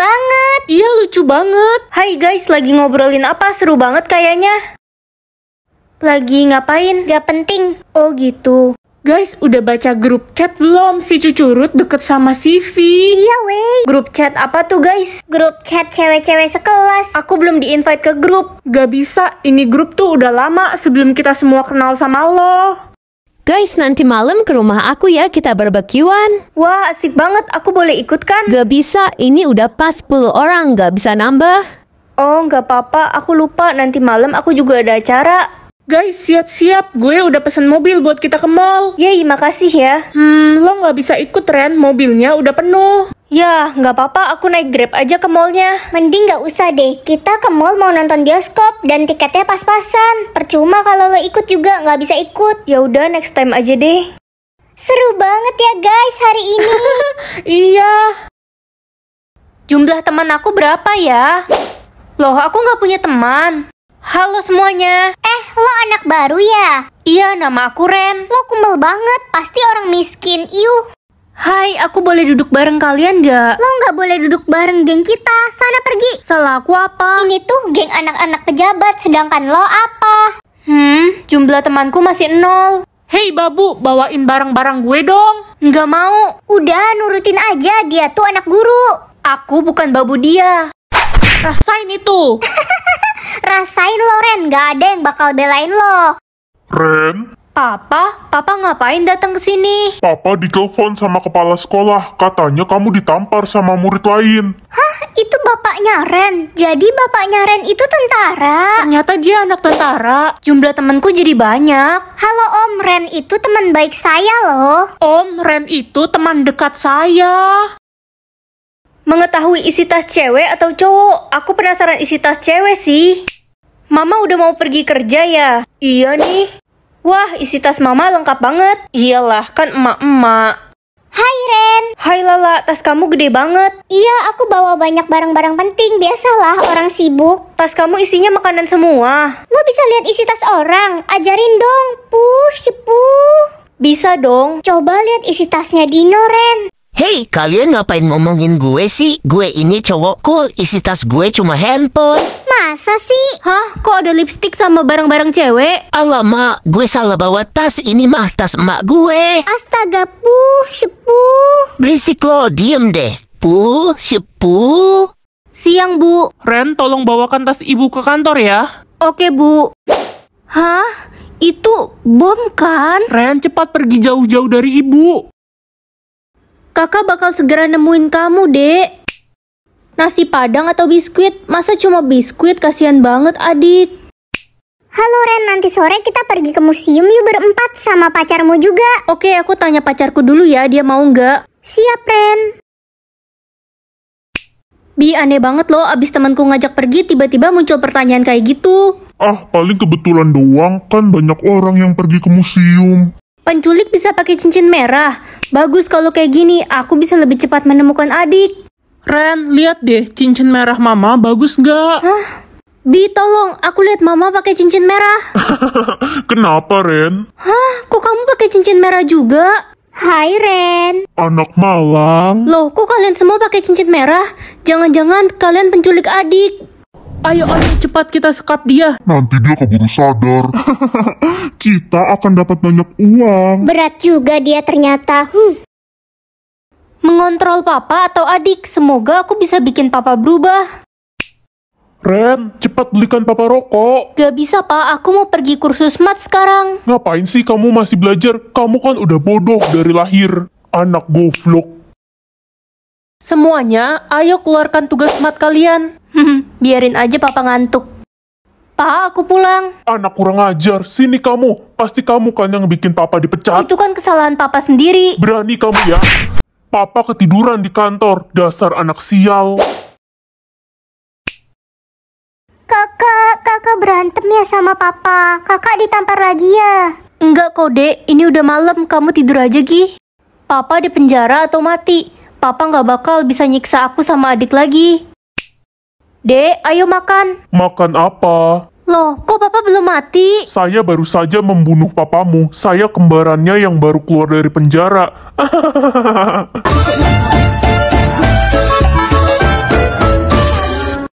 banget. Iya lucu banget. Hai guys, lagi ngobrolin apa? Seru banget kayaknya. Lagi ngapain? Gak penting. Oh gitu. Guys, udah baca grup chat belum? Si Cucurut deket sama si V. Iya, wey. Grup chat apa tuh, guys? Grup chat cewek-cewek sekelas. Aku belum di-invite ke grup. Gak bisa, ini grup tuh udah lama sebelum kita semua kenal sama lo. Guys, nanti malam ke rumah aku ya, kita barbekyuan. Wah, asik banget. Aku boleh ikut kan? Gak bisa, ini udah pas 10 orang, gak bisa nambah. Oh, gak apa-apa. Aku lupa, nanti malam aku juga ada acara. Guys, siap-siap. Gue udah pesen mobil buat kita ke mall. Yeay, makasih ya. Hmm, lo gak bisa ikut, Ren. Mobilnya udah penuh. Ya, nggak apa-apa, aku naik Grab aja ke mallnya. Mending nggak usah deh, kita ke mall mau nonton bioskop dan tiketnya pas-pasan. Percuma kalau lo ikut juga nggak bisa ikut. Ya udah, next time aja deh. Seru banget ya guys hari ini. iya. Jumlah teman aku berapa ya? Loh, aku nggak punya teman. Halo semuanya. Eh, lo anak baru ya? Iya, nama aku Ren. Lo kumel banget, pasti orang miskin. iu Hai, aku boleh duduk bareng kalian gak? Lo gak boleh duduk bareng geng kita, sana pergi Salah aku apa? Ini tuh geng anak-anak pejabat, sedangkan lo apa? Hmm, jumlah temanku masih nol Hei babu, bawain barang-barang gue dong Gak mau Udah, nurutin aja, dia tuh anak guru Aku bukan babu dia Rasain itu Rasain lo Ren, gak ada yang bakal belain lo Ren, Papa, Papa ngapain datang ke sini? Papa ditelepon sama kepala sekolah, katanya kamu ditampar sama murid lain. Hah, itu bapaknya Ren. Jadi bapaknya Ren itu tentara. Ternyata dia anak tentara. Jumlah temanku jadi banyak. Halo Om, Ren itu teman baik saya loh. Om, Ren itu teman dekat saya. Mengetahui isi tas cewek atau cowok? Aku penasaran isi tas cewek sih. Mama udah mau pergi kerja ya? Iya nih. Wah, isi tas mama lengkap banget. Iyalah, kan emak-emak. Hai Ren Hai Lala, tas kamu gede banget Iya, aku bawa banyak barang-barang penting Biasalah orang sibuk Tas kamu isinya makanan semua Lo bisa lihat isi tas orang Ajarin dong Puh, sepuh Bisa dong Coba lihat isi tasnya Dino, Ren Hei, kalian ngapain ngomongin gue sih? Gue ini cowok cool, isi tas gue cuma handphone. Masa sih? Hah? Kok ada lipstick sama barang-barang cewek? Alamak, gue salah bawa tas. Ini mah tas emak gue. Astaga, puh, sepuh. Berisik lo, diem deh. Puh, sepuh. Siang, Bu. Ren, tolong bawakan tas ibu ke kantor ya. Oke, Bu. Hah? Itu bom kan? Ren, cepat pergi jauh-jauh dari ibu kakak bakal segera nemuin kamu, dek. Nasi padang atau biskuit? Masa cuma biskuit? Kasihan banget, adik. Halo Ren, nanti sore kita pergi ke museum yuk berempat sama pacarmu juga. Oke, aku tanya pacarku dulu ya, dia mau nggak? Siap, Ren. Bi, aneh banget loh, abis temanku ngajak pergi tiba-tiba muncul pertanyaan kayak gitu. Ah, paling kebetulan doang, kan banyak orang yang pergi ke museum. Penculik bisa pakai cincin merah. Bagus kalau kayak gini, aku bisa lebih cepat menemukan adik. Ren, lihat deh, cincin merah mama bagus nggak? Hah? Bi, tolong, aku lihat mama pakai cincin merah. Kenapa, Ren? Hah, kok kamu pakai cincin merah juga? Hai, Ren. Anak malang. Loh, kok kalian semua pakai cincin merah? Jangan-jangan kalian penculik adik. Ayo Oni, cepat kita sekap dia. Nanti dia keburu sadar. kita akan dapat banyak uang. Berat juga dia ternyata. Hmm. Mengontrol papa atau adik, semoga aku bisa bikin papa berubah. Ren, cepat belikan papa rokok. Gak bisa, Pak. Aku mau pergi kursus mat sekarang. Ngapain sih kamu masih belajar? Kamu kan udah bodoh dari lahir. Anak goblok. Semuanya, ayo keluarkan tugas mat kalian. Hmm. Biarin aja papa ngantuk. Pa, aku pulang. Anak kurang ajar, sini kamu. Pasti kamu kan yang bikin papa dipecat. Itu kan kesalahan papa sendiri. Berani kamu ya. Papa ketiduran di kantor, dasar anak sial. Kakak, kakak berantem ya sama papa. Kakak ditampar lagi ya. Enggak kok, Dek. Ini udah malam, kamu tidur aja, Gi. Papa di penjara atau mati. Papa nggak bakal bisa nyiksa aku sama adik lagi. Dek, ayo makan. Makan apa? Loh, kok papa belum mati? Saya baru saja membunuh papamu. Saya kembarannya yang baru keluar dari penjara.